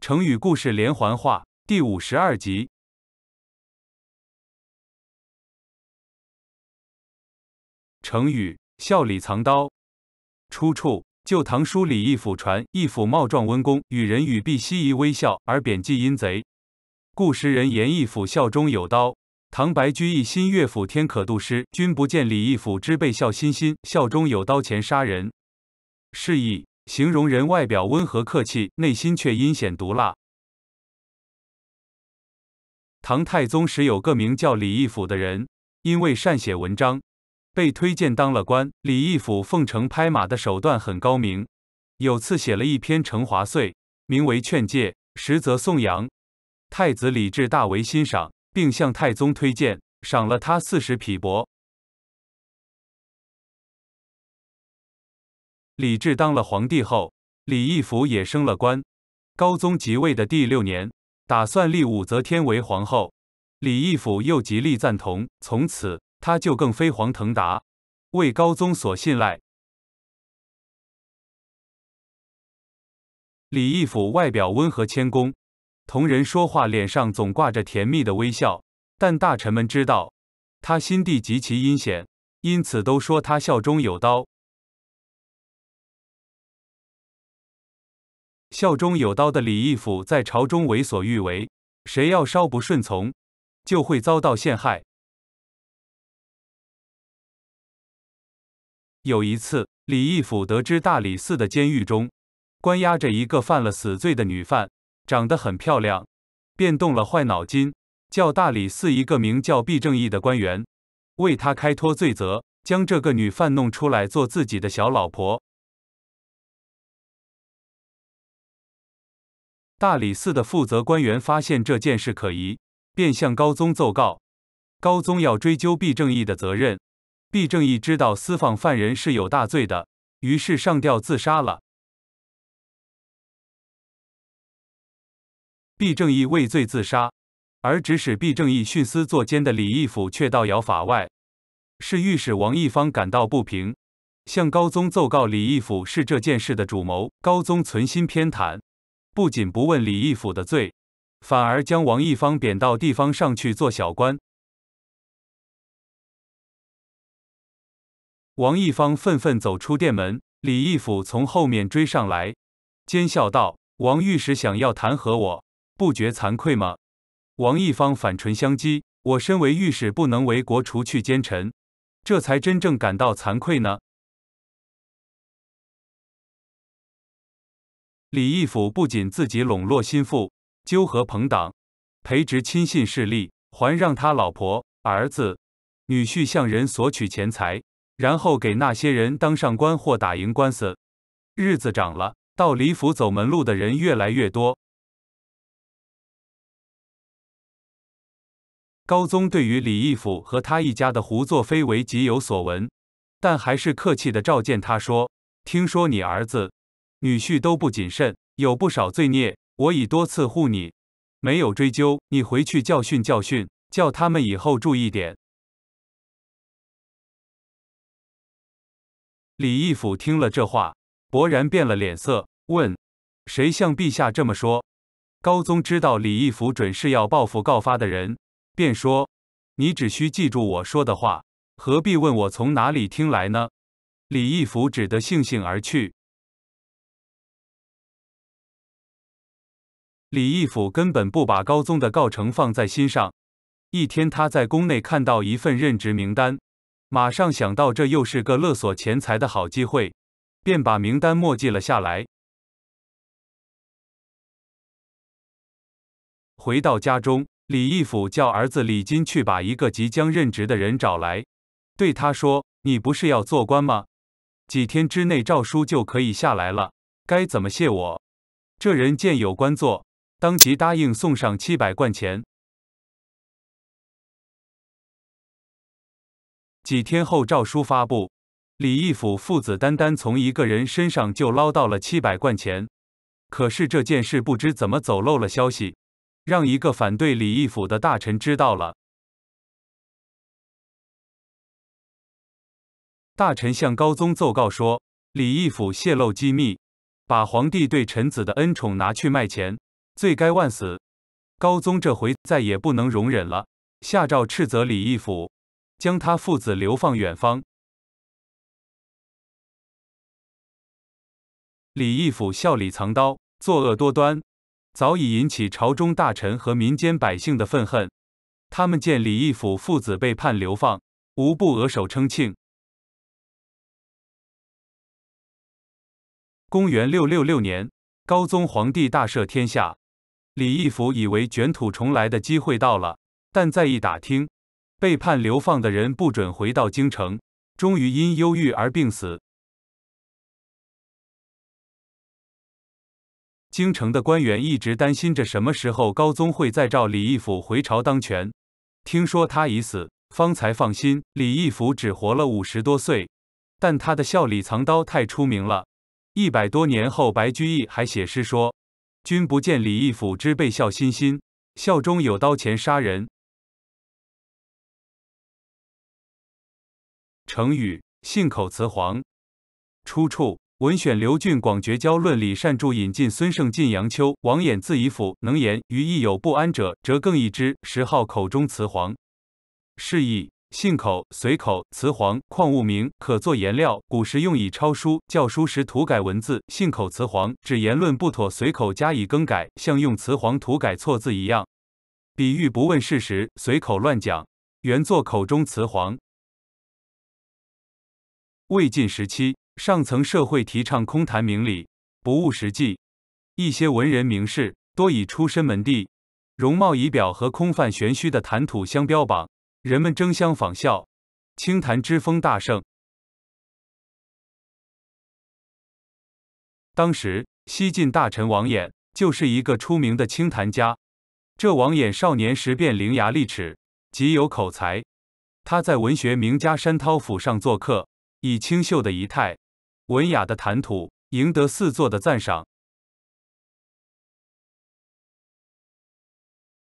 成语故事连环画第五十二集。成语“笑里藏刀”，出处《旧唐书》李义府传。义府貌壮温公，与人语必嬉疑微笑，而贬记阴贼。故时人言义府笑中有刀。唐白居易《新乐府》天可度诗，君不见李义府之辈笑欣欣，笑中有刀前杀人。是意。形容人外表温和客气，内心却阴险毒辣。唐太宗时有个名叫李义府的人，因为善写文章，被推荐当了官。李义府奉承拍马的手段很高明。有次写了一篇《成华岁》，名为劝诫，实则颂扬。太子李治大为欣赏，并向太宗推荐，赏了他四十匹帛。李治当了皇帝后，李义府也升了官。高宗即位的第六年，打算立武则天为皇后，李义府又极力赞同，从此他就更飞黄腾达，为高宗所信赖。李义府外表温和谦恭，同人说话脸上总挂着甜蜜的微笑，但大臣们知道他心地极其阴险，因此都说他笑中有刀。效忠有道的李义府在朝中为所欲为，谁要稍不顺从，就会遭到陷害。有一次，李义府得知大理寺的监狱中关押着一个犯了死罪的女犯，长得很漂亮，便动了坏脑筋，叫大理寺一个名叫毕正义的官员为他开脱罪责，将这个女犯弄出来做自己的小老婆。大理寺的负责官员发现这件事可疑，便向高宗奏告。高宗要追究毕正义的责任。毕正义知道私放犯人是有大罪的，于是上吊自杀了。毕正义畏罪自杀，而指使毕正义徇私作奸的李义府却逍遥法外。是御史王义方感到不平，向高宗奏告李义府是这件事的主谋。高宗存心偏袒。不仅不问李义府的罪，反而将王义方贬到地方上去做小官。王义方愤愤走出殿门，李义府从后面追上来，奸笑道：“王御史想要弹劾我，不觉惭愧吗？”王义方反唇相讥：“我身为御史，不能为国除去奸臣，这才真正感到惭愧呢。”李义府不仅自己笼络心腹、纠合朋党、培植亲信势力，还让他老婆、儿子、女婿向人索取钱财，然后给那些人当上官或打赢官司。日子长了，到李府走门路的人越来越多。高宗对于李义府和他一家的胡作非为极有所闻，但还是客气地召见他说：“听说你儿子……”女婿都不谨慎，有不少罪孽。我已多次护你，没有追究。你回去教训教训，叫他们以后注意点。李义府听了这话，勃然变了脸色，问：“谁向陛下这么说？”高宗知道李义府准是要报复告发的人，便说：“你只需记住我说的话，何必问我从哪里听来呢？”李义府只得悻悻而去。李义府根本不把高宗的告成放在心上。一天，他在宫内看到一份任职名单，马上想到这又是个勒索钱财的好机会，便把名单墨记了下来。回到家中，李义府叫儿子李金去把一个即将任职的人找来，对他说：“你不是要做官吗？几天之内诏书就可以下来了，该怎么谢我？”这人见有官做。当即答应送上七百贯钱。几天后，诏书发布，李义府父子单单从一个人身上就捞到了七百贯钱。可是这件事不知怎么走漏了消息，让一个反对李义府的大臣知道了。大臣向高宗奏告说，李义府泄露机密，把皇帝对臣子的恩宠拿去卖钱。罪该万死，高宗这回再也不能容忍了，下诏斥责李义府，将他父子流放远方。李义府笑里藏刀，作恶多端，早已引起朝中大臣和民间百姓的愤恨。他们见李义府父子被判流放，无不额手称庆。公元六六六年，高宗皇帝大赦天下。李义府以为卷土重来的机会到了，但再一打听，被判流放的人不准回到京城，终于因忧郁而病死。京城的官员一直担心着什么时候高宗会再召李义府回朝当权，听说他已死，方才放心。李义府只活了五十多岁，但他的笑里藏刀太出名了。一百多年后，白居易还写诗说。君不见李义府之被孝心心，孝中有刀前杀人。成语“信口雌黄”，出处《文选·刘峻广绝交论》李善注：“引进孙盛进杨秋，王衍自以府能言，于亦有不安者，则更易之。十号口中雌黄。”是以信口随口，雌黄，矿物名，可作颜料。古时用以抄书、教书时涂改文字。信口雌黄，指言论不妥，随口加以更改，像用雌黄涂改错字一样，比喻不问事实，随口乱讲。原作口中雌黄。魏晋时期，上层社会提倡空谈名理，不务实际。一些文人名士多以出身门第、容貌仪表和空泛玄虚的谈吐相标榜。人们争相仿效，清谈之风大盛。当时，西晋大臣王衍就是一个出名的清谈家。这王衍少年时便伶牙俐齿，极有口才。他在文学名家山涛府上做客，以清秀的仪态、文雅的谈吐，赢得四座的赞赏。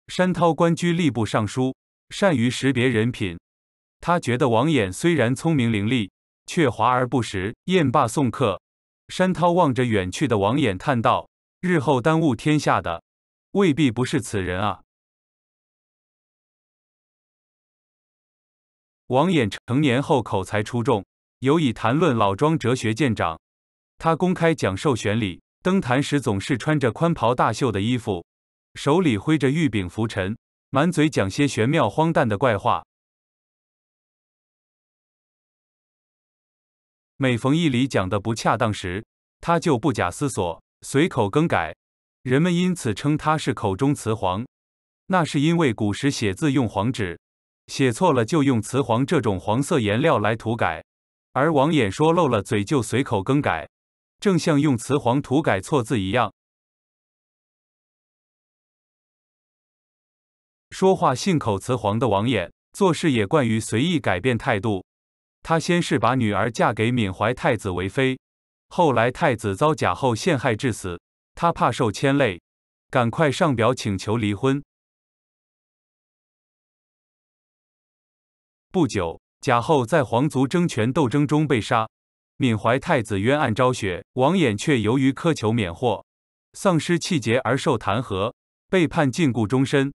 山涛官居吏部尚书。善于识别人品，他觉得王衍虽然聪明伶俐，却华而不实。厌罢送客，山涛望着远去的王衍叹道：“日后耽误天下的，未必不是此人啊。”王衍成年后口才出众，尤以谈论老庄哲学见长。他公开讲授玄理，登坛时总是穿着宽袍大袖的衣服，手里挥着玉柄拂尘。满嘴讲些玄妙荒诞的怪话，每逢义理讲的不恰当时，他就不假思索，随口更改。人们因此称他是口中雌黄。那是因为古时写字用黄纸，写错了就用雌黄这种黄色颜料来涂改，而王衍说漏了嘴就随口更改，正像用雌黄涂改错字一样。说话信口雌黄的王衍，做事也惯于随意改变态度。他先是把女儿嫁给缅怀太子为妃，后来太子遭贾后陷害致死，他怕受牵累，赶快上表请求离婚。不久，贾后在皇族争权斗争中被杀，缅怀太子冤案昭雪，王衍却由于苛求免祸，丧失气节而受弹劾，被判禁锢终身。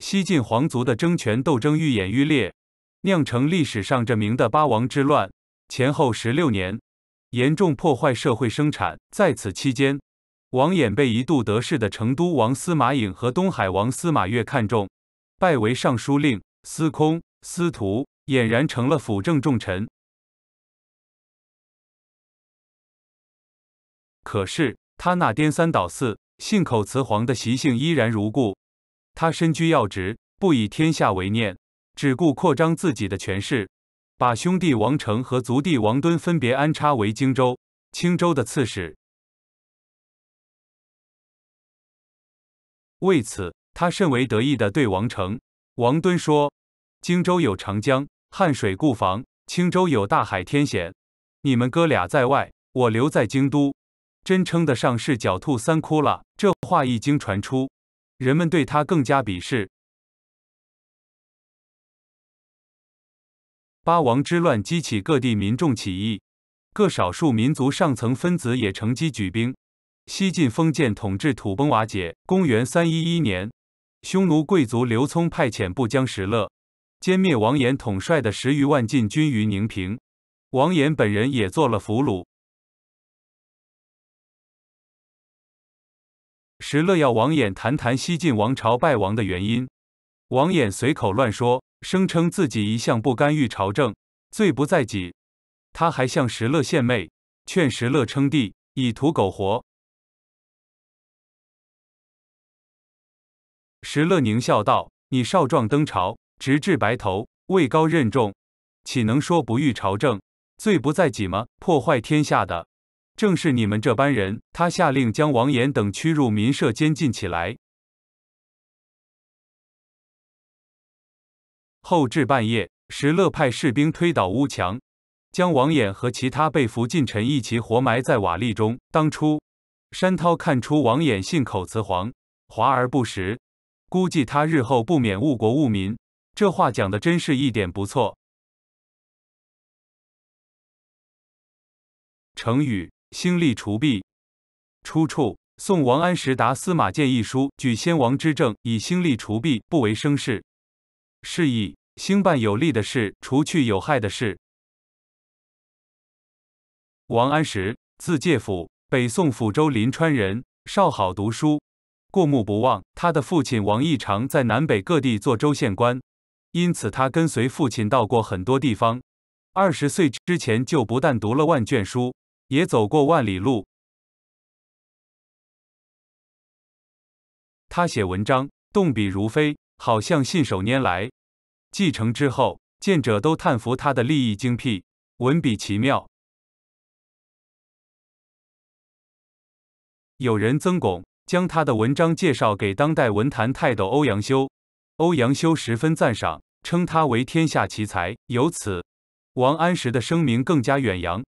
西晋皇族的争权斗争愈演愈烈，酿成历史上这名的八王之乱，前后十六年，严重破坏社会生产。在此期间，王衍被一度得势的成都王司马颖和东海王司马越看中，拜为尚书令、司空、司徒，俨然成了辅政重臣。可是，他那颠三倒四、信口雌黄的习性依然如故。他身居要职，不以天下为念，只顾扩张自己的权势，把兄弟王成和族弟王敦分别安插为荆州、青州的刺史。为此，他甚为得意地对王成、王敦说：“荆州有长江、汉水固防，青州有大海天险，你们哥俩在外，我留在京都，真称得上是狡兔三窟了。”这话一经传出。人们对他更加鄙视。八王之乱激起各地民众起义，各少数民族上层分子也乘机举兵，西晋封建统治土崩瓦解。公元三一一年，匈奴贵族刘聪派遣部将石勒，歼灭王衍统帅的十余万晋军于宁平，王衍本人也做了俘虏。石勒要王衍谈谈西晋王朝败亡的原因，王衍随口乱说，声称自己一向不干预朝政，罪不在己。他还向石勒献媚，劝石勒称帝，以图苟活。石勒狞笑道：“你少壮登朝，直至白头，位高任重，岂能说不遇朝政，罪不在己吗？破坏天下的！”正是你们这般人，他下令将王衍等驱入民舍监禁起来。后至半夜，石勒派士兵推倒屋墙，将王衍和其他被俘近臣一齐活埋在瓦砾中。当初，山涛看出王衍信口雌黄，华而不实，估计他日后不免误国误民。这话讲的真是一点不错。成语。兴利除弊，出处《宋王安石答司马谏议书》。举先王之政，以兴利除弊，不为生事。是以兴办有利的事，除去有害的事。王安石，字介甫，北宋抚州临川人。少好读书，过目不忘。他的父亲王义常在南北各地做州县官，因此他跟随父亲到过很多地方。二十岁之前就不但读了万卷书。也走过万里路。他写文章，动笔如飞，好像信手拈来。继承之后，见者都叹服他的立意精辟，文笔奇妙。有人曾巩将他的文章介绍给当代文坛泰斗欧阳修，欧阳修十分赞赏，称他为天下奇才。由此，王安石的声名更加远扬。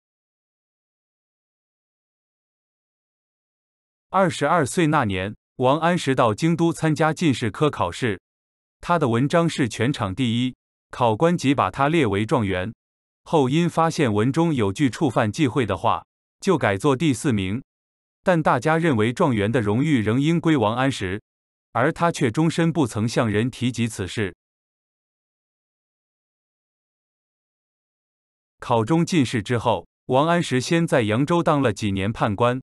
二十二岁那年，王安石到京都参加进士科考试，他的文章是全场第一，考官即把他列为状元。后因发现文中有句触犯忌讳的话，就改作第四名。但大家认为状元的荣誉仍应归王安石，而他却终身不曾向人提及此事。考中进士之后，王安石先在扬州当了几年判官。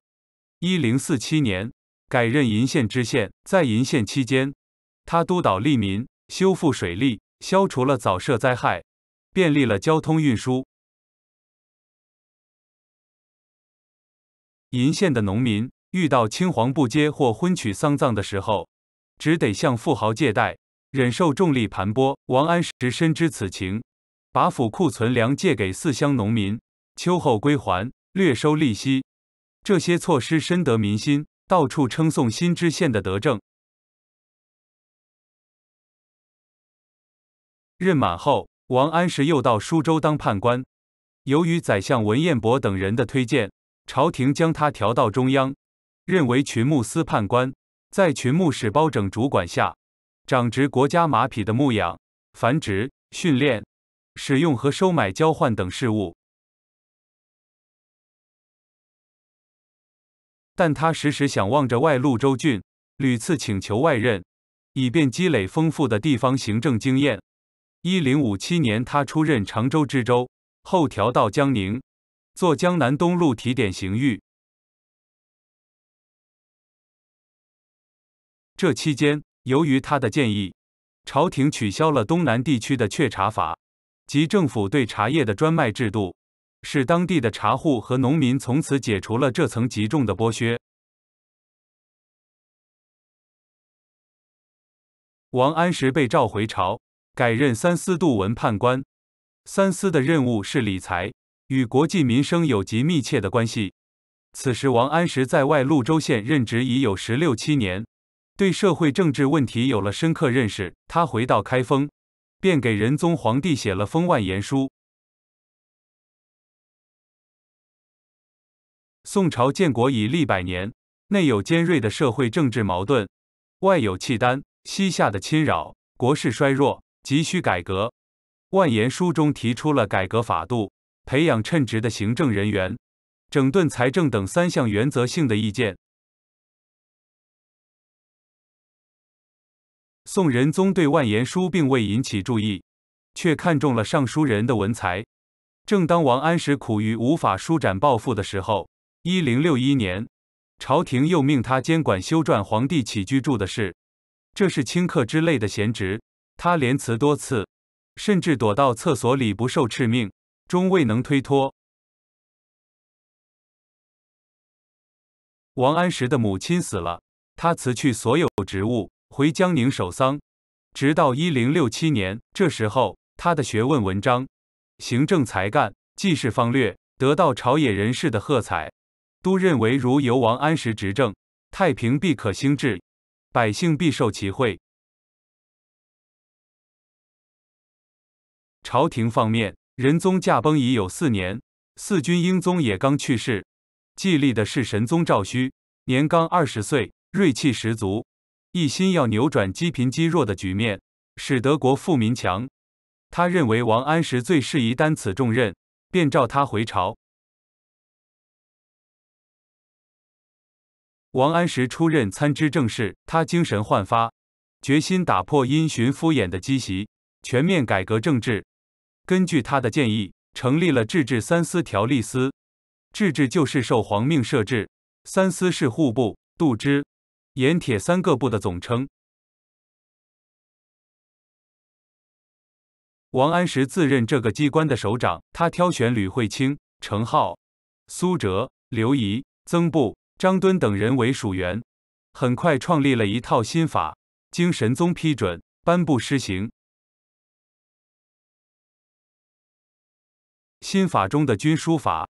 一零四七年，改任银县知县。在银县期间，他督导利民，修复水利，消除了早涉灾害，便利了交通运输。银县的农民遇到青黄不接或婚娶丧葬的时候，只得向富豪借贷，忍受重力盘剥。王安石深知此情，把府库存粮借给四乡农民，秋后归还，略收利息。这些措施深得民心，到处称颂新知县的德政。任满后，王安石又到舒州当判官。由于宰相文彦博等人的推荐，朝廷将他调到中央，任为群牧司判官，在群牧使包拯主管下，掌执国家马匹的牧养、繁殖、训练、使用和收买、交换等事务。但他时时想望着外路州郡，屡次请求外任，以便积累丰富的地方行政经验。一零五七年，他出任常州知州，后调到江宁，做江南东路提点刑狱。这期间，由于他的建议，朝廷取消了东南地区的榷茶法及政府对茶叶的专卖制度。使当地的茶户和农民从此解除了这层极重的剥削。王安石被召回朝，改任三司度文判官。三司的任务是理财，与国计民生有极密切的关系。此时，王安石在外潞州县任职已有十六七年，对社会政治问题有了深刻认识。他回到开封，便给仁宗皇帝写了封万言书。宋朝建国已历百年，内有尖锐的社会政治矛盾，外有契丹、西夏的侵扰，国势衰弱，急需改革。万言书中提出了改革法度、培养称职的行政人员、整顿财政等三项原则性的意见。宋仁宗对万言书并未引起注意，却看中了尚书人的文才。正当王安石苦于无法舒展抱负的时候。一零六一年，朝廷又命他监管修撰皇帝起居住的事，这是清客之类的闲职。他连辞多次，甚至躲到厕所里不受敕命，终未能推脱。王安石的母亲死了，他辞去所有职务，回江宁守丧，直到一零六七年。这时候，他的学问、文章、行政才干、济世方略，得到朝野人士的喝彩。都认为，如由王安石执政，太平必可兴治，百姓必受其惠。朝廷方面，仁宗驾崩已有四年，四君英宗也刚去世，继立的是神宗赵顼，年刚二十岁，锐气十足，一心要扭转积贫积弱的局面，使德国富民强。他认为王安石最适宜担此重任，便召他回朝。王安石出任参知政事，他精神焕发，决心打破因循敷衍的积习，全面改革政治。根据他的建议，成立了治治三司条例司。治治就是受皇命设置，三司是户部、度支、盐铁三个部的总称。王安石自任这个机关的首长，他挑选吕惠卿、程颢、苏辙、刘仪、曾布。张敦等人为属员，很快创立了一套新法，经神宗批准颁布施行。新法中的军书法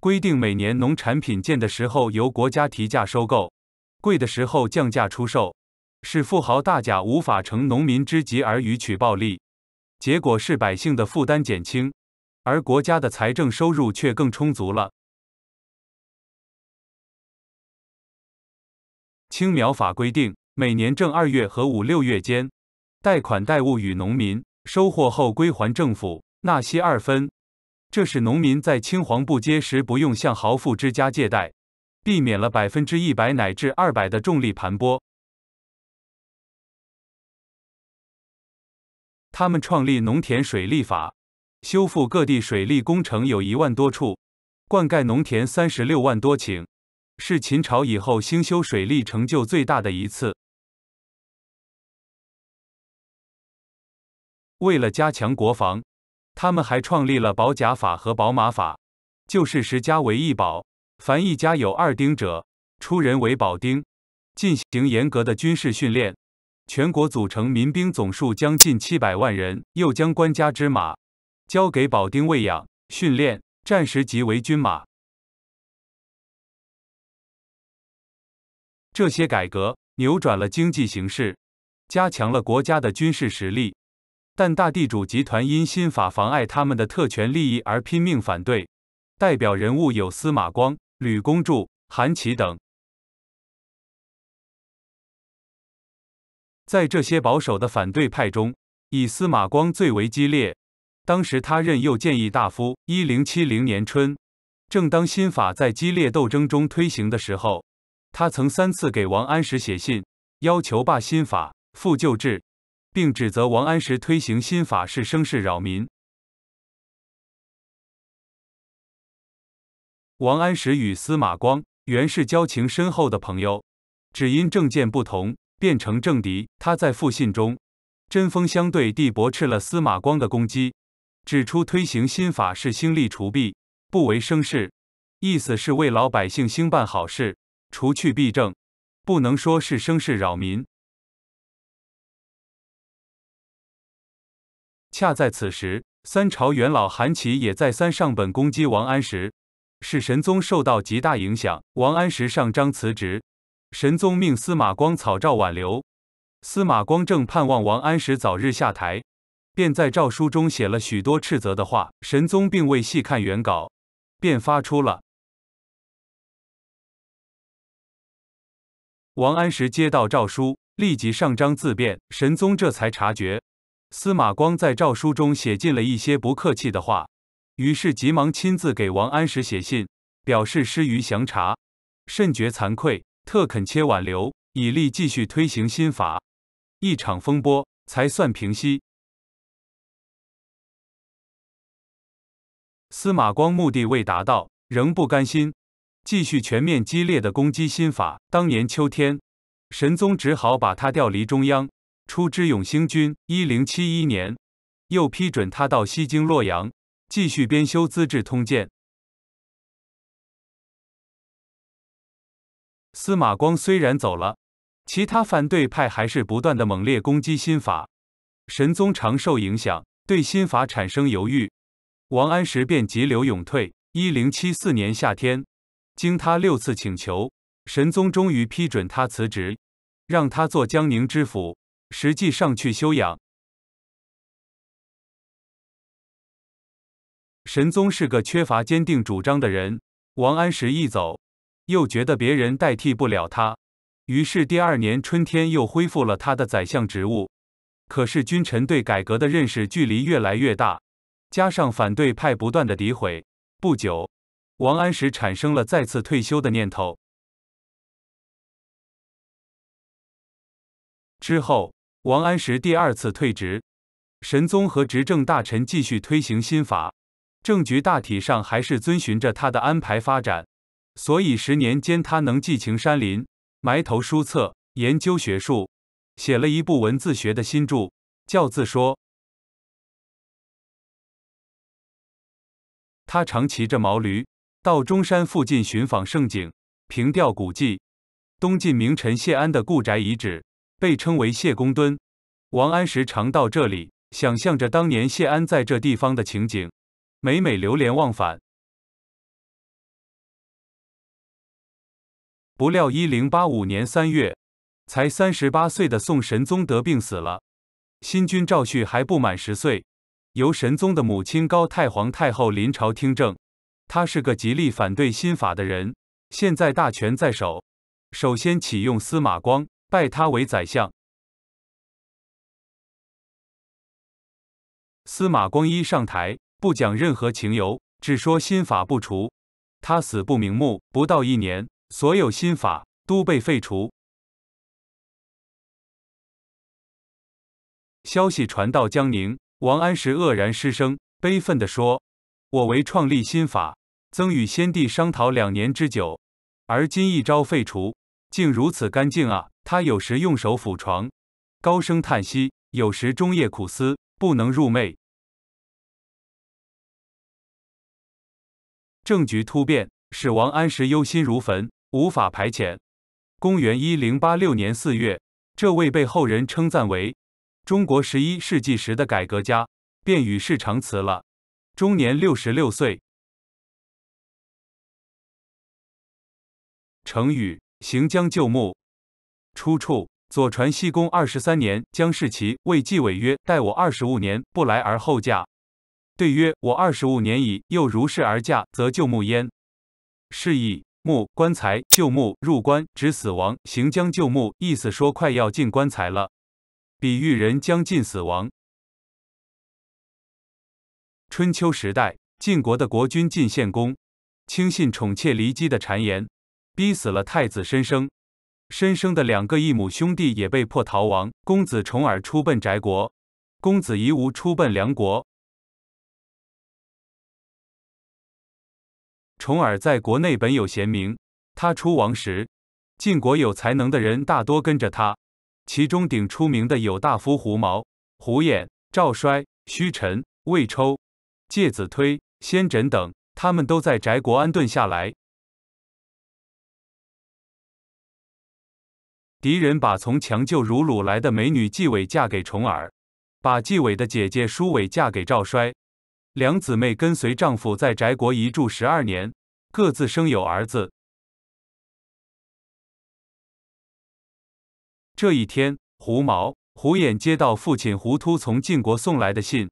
规定，每年农产品贱的时候由国家提价收购，贵的时候降价出售，使富豪大贾无法乘农民之急而渔取暴利，结果是百姓的负担减轻，而国家的财政收入却更充足了。青苗法规定，每年正二月和五六月间，贷款贷物与农民，收获后归还政府，纳息二分。这使农民在青黄不接时不用向豪富之家借贷，避免了百分之一百乃至二百的重力盘剥。他们创立农田水利法，修复各地水利工程有一万多处，灌溉农田三十六万多顷。是秦朝以后兴修水利成就最大的一次。为了加强国防，他们还创立了保甲法和保马法，就是十家为一保，凡一家有二丁者，出人为保丁，进行严格的军事训练。全国组成民兵总数将近七百万人，又将官家之马交给保丁喂养、训练，战时即为军马。这些改革扭转了经济形势，加强了国家的军事实力，但大地主集团因新法妨碍他们的特权利益而拼命反对，代表人物有司马光、吕公著、韩琦等。在这些保守的反对派中，以司马光最为激烈。当时他任右建议大夫。一零七零年春，正当新法在激烈斗争中推行的时候。他曾三次给王安石写信，要求罢新法复旧制，并指责王安石推行新法是声势扰民。王安石与司马光原是交情深厚的朋友，只因政见不同变成政敌。他在复信中针锋相对地驳斥了司马光的攻击，指出推行新法是兴利除弊，不为声势，意思是为老百姓兴办好事。除去弊政，不能说是声势扰民。恰在此时，三朝元老韩琦也再三上本攻击王安石，使神宗受到极大影响。王安石上章辞职，神宗命司马光草诏挽留。司马光正盼望王安石早日下台，便在诏书中写了许多斥责的话。神宗并未细看原稿，便发出了。王安石接到诏书，立即上章自辩，神宗这才察觉司马光在诏书中写进了一些不客气的话，于是急忙亲自给王安石写信，表示失于详查，甚觉惭愧，特恳切挽留，以利继续推行新法。一场风波才算平息。司马光目的未达到，仍不甘心。继续全面激烈的攻击新法。当年秋天，神宗只好把他调离中央，出知永兴军。一零七一年，又批准他到西京洛阳继续编修《资治通鉴》。司马光虽然走了，其他反对派还是不断的猛烈攻击新法，神宗常受影响，对新法产生犹豫。王安石便急流勇退。一零七四年夏天。经他六次请求，神宗终于批准他辞职，让他做江宁知府，实际上去休养。神宗是个缺乏坚定主张的人，王安石一走，又觉得别人代替不了他，于是第二年春天又恢复了他的宰相职务。可是君臣对改革的认识距离越来越大，加上反对派不断的诋毁，不久。王安石产生了再次退休的念头。之后，王安石第二次退职，神宗和执政大臣继续推行新法，政局大体上还是遵循着他的安排发展。所以，十年间他能寄情山林，埋头书册，研究学术，写了一部文字学的新著《教自说》。他常骑着毛驴。到中山附近寻访胜景、凭吊古迹，东晋名臣谢安的故宅遗址被称为谢公墩。王安石常到这里，想象着当年谢安在这地方的情景，每每流连忘返。不料，一零八五年三月，才三十八岁的宋神宗得病死了，新君赵煦还不满十岁，由神宗的母亲高太皇太后临朝听政。他是个极力反对新法的人。现在大权在手，首先启用司马光，拜他为宰相。司马光一上台，不讲任何情由，只说新法不除，他死不瞑目。不到一年，所有新法都被废除。消息传到江宁，王安石愕然失声，悲愤地说：“我为创立新法。”曾与先帝商讨两年之久，而今一朝废除，竟如此干净啊！他有时用手抚床，高声叹息；有时终夜苦思，不能入寐。政局突变，使王安石忧心如焚，无法排遣。公元一零八六年四月，这位被后人称赞为中国十一世纪时的改革家，便与世长辞了，终年六十六岁。成语“行将就木”，出处《左传·西公二十三年》。姜氏其为季伟曰：“待我二十五年不来而后嫁。”对曰：“我二十五年矣，又如是而嫁，则就木焉。”是以木，棺材；就木，入棺，指死亡。行将就木，意思说快要进棺材了，比喻人将近死亡。春秋时代，晋国的国君晋献公轻信宠妾骊姬的谗言。逼死了太子申生，申生的两个异母兄弟也被迫逃亡。公子重耳出奔翟国，公子夷吾出奔梁国。重耳在国内本有贤名，他出亡时，晋国有才能的人大多跟着他，其中顶出名的有大夫胡毛、胡偃、赵衰、胥臣、魏抽、介子推、先轸等，他们都在翟国安顿下来。敌人把从强救如鲁来的美女季伟嫁给重耳，把季伟的姐姐舒伟嫁给赵衰，两姊妹跟随丈夫在翟国一住十二年，各自生有儿子。这一天，胡毛、胡衍接到父亲胡突从晋国送来的信，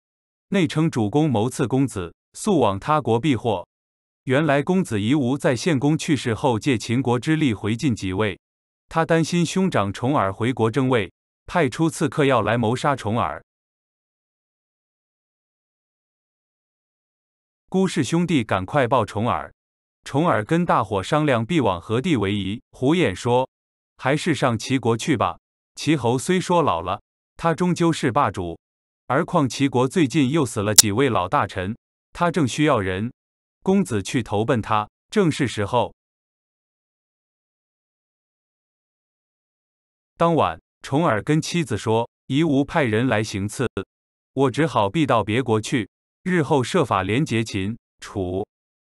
内称主公谋刺公子，速往他国避祸。原来公子夷吾在献公去世后，借秦国之力回晋即位。他担心兄长重耳回国争位，派出刺客要来谋杀重耳。孤氏兄弟赶快报重耳，重耳跟大伙商量，必往何地为宜？胡衍说：“还是上齐国去吧。齐侯虽说老了，他终究是霸主，而况齐国最近又死了几位老大臣，他正需要人。公子去投奔他，正是时候。”当晚，重耳跟妻子说：“夷吾派人来行刺，我只好避到别国去。日后设法连结秦、楚，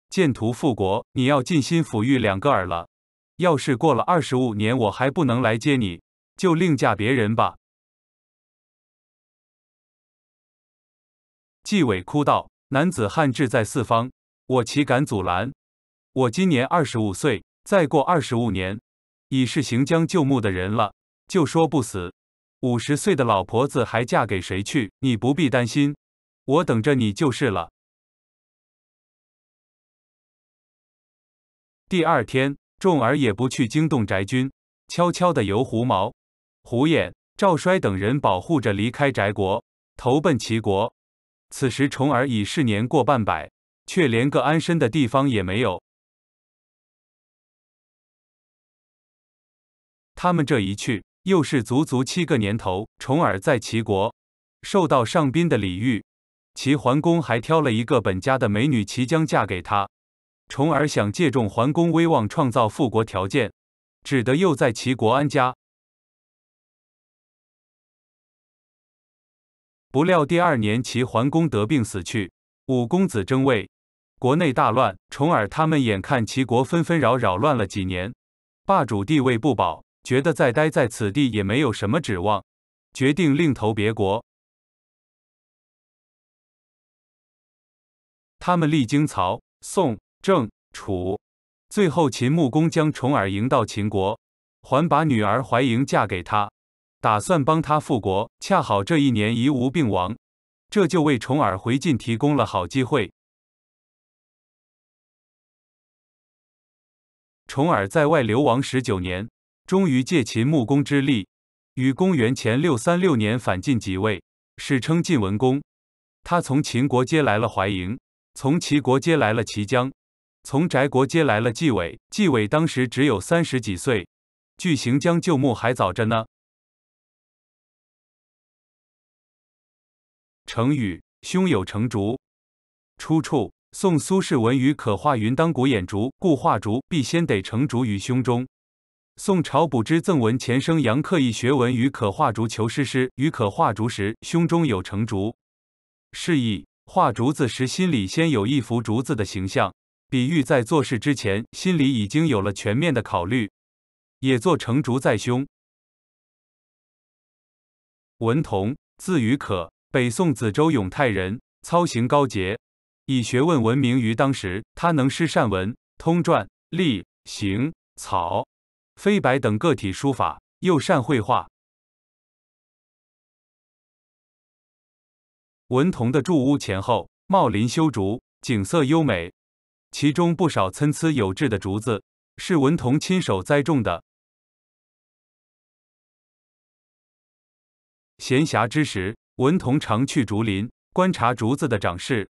建图复国。你要尽心抚育两个儿了。要是过了二十五年，我还不能来接你，就另嫁别人吧。”季委哭道：“男子汉志在四方，我岂敢阻拦？我今年二十五岁，再过二十五年，已是行将就木的人了。”就说不死，五十岁的老婆子还嫁给谁去？你不必担心，我等着你就是了。第二天，重儿也不去惊动翟军，悄悄的由胡毛、胡衍、赵衰等人保护着离开翟国，投奔齐国。此时，重耳已是年过半百，却连个安身的地方也没有。他们这一去。又是足足七个年头，重耳在齐国受到上宾的礼遇，齐桓公还挑了一个本家的美女齐姜嫁给他。重耳想借重桓公威望创造复国条件，只得又在齐国安家。不料第二年齐桓公得病死去，五公子争位，国内大乱。重耳他们眼看齐国纷纷扰扰乱了几年，霸主地位不保。觉得再待在此地也没有什么指望，决定另投别国。他们历经曹、宋、郑、楚，最后秦穆公将重耳迎到秦国，还把女儿怀莹嫁给他，打算帮他复国。恰好这一年夷吾病亡，这就为重耳回晋提供了好机会。重耳在外流亡十九年。终于借秦穆公之力，于公元前六三六年反晋即位，史称晋文公。他从秦国接来了淮营，从齐国接来了齐江，从翟国接来了季隗。季隗当时只有三十几岁，距行将就木还早着呢。成语“胸有成竹”，出处：宋苏轼《文鱼可化云》：“当古眼竹，故化竹必先得成竹于胸中。”宋朝补之赠文前生杨克意学文与可画竹求诗诗与可画竹时胸中有成竹，示意画竹子时心里先有一幅竹子的形象，比喻在做事之前心里已经有了全面的考虑，也做成竹在胸。文同，字与可，北宋梓州永泰人，操行高洁，以学问闻名于当时。他能诗善文，通篆隶行草。飞白等个体书法，又善绘画。文同的住屋前后，茂林修竹，景色优美。其中不少参差有致的竹子，是文同亲手栽种的。闲暇之时，文同常去竹林，观察竹子的长势，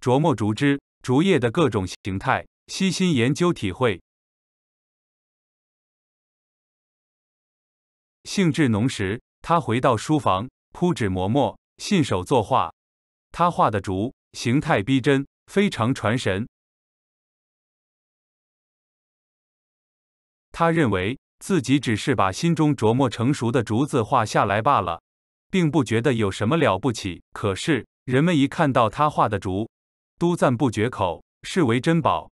琢磨竹枝、竹叶的各种形态，悉心研究体会。兴致浓时，他回到书房，铺纸磨墨，信手作画。他画的竹，形态逼真，非常传神。他认为自己只是把心中琢磨成熟的竹子画下来罢了，并不觉得有什么了不起。可是人们一看到他画的竹，都赞不绝口，视为珍宝。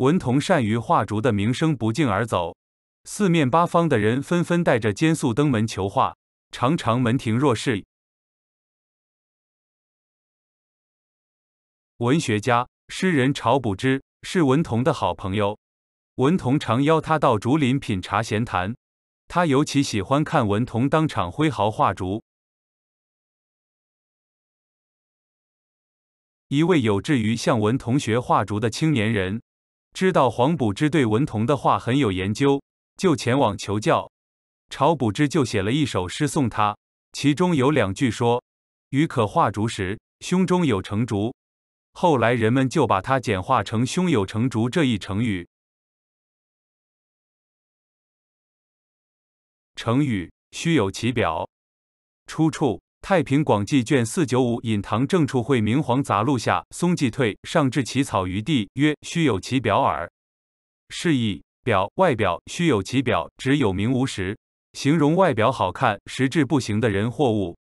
文同善于画竹的名声不胫而走，四面八方的人纷纷带着缣素登门求画，常常门庭若市。文学家、诗人晁补之是文同的好朋友，文同常邀他到竹林品茶闲谈，他尤其喜欢看文同当场挥毫画竹。一位有志于向文同学画竹的青年人。知道黄补之对文同的画很有研究，就前往求教。晁补之就写了一首诗送他，其中有两句说：“鱼可画竹时，胸中有成竹。”后来人们就把它简化成“胸有成竹”这一成语。成语“虚有其表”，出处。《太平广记》卷四九五引唐正处会明皇杂录》下：“松既退，上至起草于地，曰：‘虚有其表耳。’释义：表，外表；虚有其表，只有名无实，形容外表好看、实质不行的人或物。”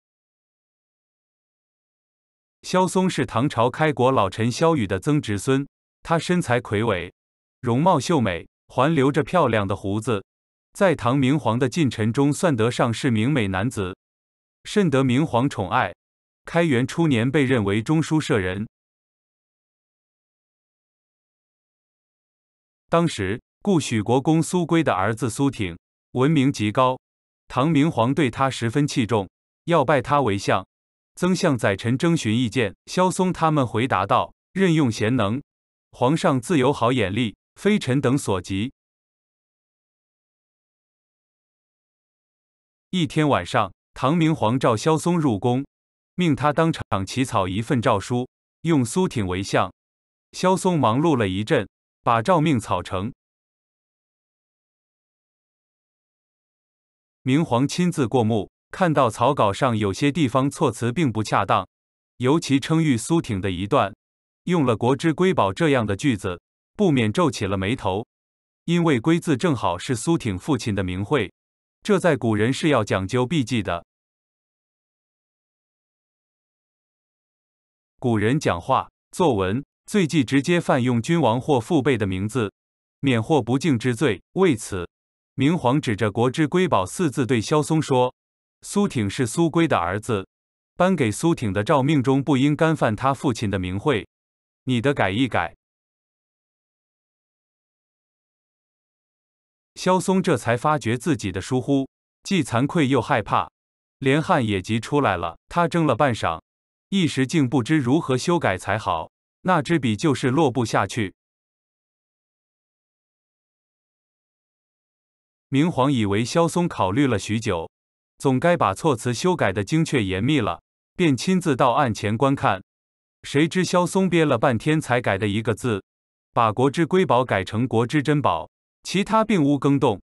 萧嵩是唐朝开国老臣萧禹的曾侄孙，他身材魁伟，容貌秀美，还留着漂亮的胡子，在唐明皇的近臣中算得上是名美男子。甚得明皇宠爱，开元初年被认为中书舍人。当时，故许国公苏圭的儿子苏挺，闻名极高，唐明皇对他十分器重，要拜他为相，曾向宰臣征询意见。萧嵩他们回答道：“任用贤能，皇上自有好眼力，非臣等所及。”一天晚上。唐明皇召萧嵩入宫，命他当场起草一份诏书，用苏挺为相。萧嵩忙碌了一阵，把诏命草成。明皇亲自过目，看到草稿上有些地方措辞并不恰当，尤其称誉苏挺的一段，用了“国之瑰宝”这样的句子，不免皱起了眉头，因为“瑰”字正好是苏挺父亲的名讳。这在古人是要讲究避忌的。古人讲话、作文，最忌直接泛用君王或父辈的名字，免获不敬之罪。为此，明皇指着“国之瑰宝”四字对萧嵩说：“苏挺是苏圭的儿子，颁给苏挺的诏命中不应干犯他父亲的名讳，你的改一改。”萧松这才发觉自己的疏忽，既惭愧又害怕，连汗也急出来了。他争了半晌，一时竟不知如何修改才好，那支笔就是落不下去。明皇以为萧松考虑了许久，总该把措辞修改的精确严密了，便亲自到案前观看。谁知萧松憋了半天才改的一个字，把“国之瑰宝”改成“国之珍宝”。其他并无更动。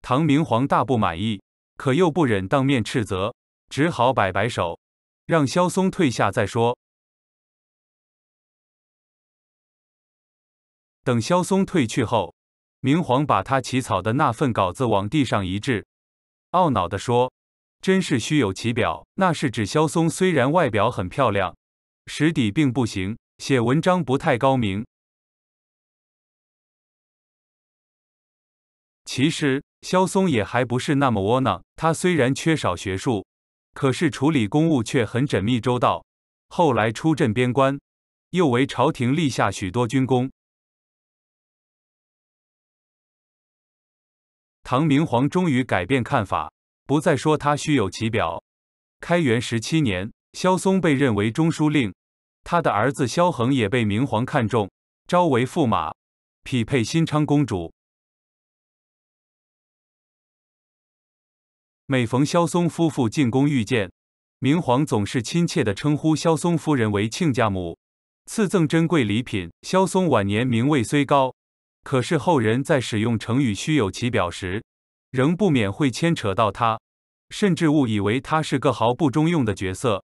唐明皇大不满意，可又不忍当面斥责，只好摆摆手，让萧嵩退下再说。等萧嵩退去后，明皇把他起草的那份稿子往地上一掷，懊恼的说：“真是虚有其表。”那是指萧嵩虽然外表很漂亮，实底并不行。写文章不太高明，其实萧嵩也还不是那么窝囊。他虽然缺少学术，可是处理公务却很缜密周到。后来出镇边关，又为朝廷立下许多军功。唐明皇终于改变看法，不再说他虚有其表。开元十七年，萧嵩被任为中书令。他的儿子萧恒也被明皇看中，招为驸马，匹配新昌公主。每逢萧嵩夫妇进宫遇见，明皇总是亲切地称呼萧嵩夫人为亲家母，赐赠珍贵礼品。萧嵩晚年名位虽高，可是后人在使用成语“虚有其表”时，仍不免会牵扯到他，甚至误以为他是个毫不中用的角色。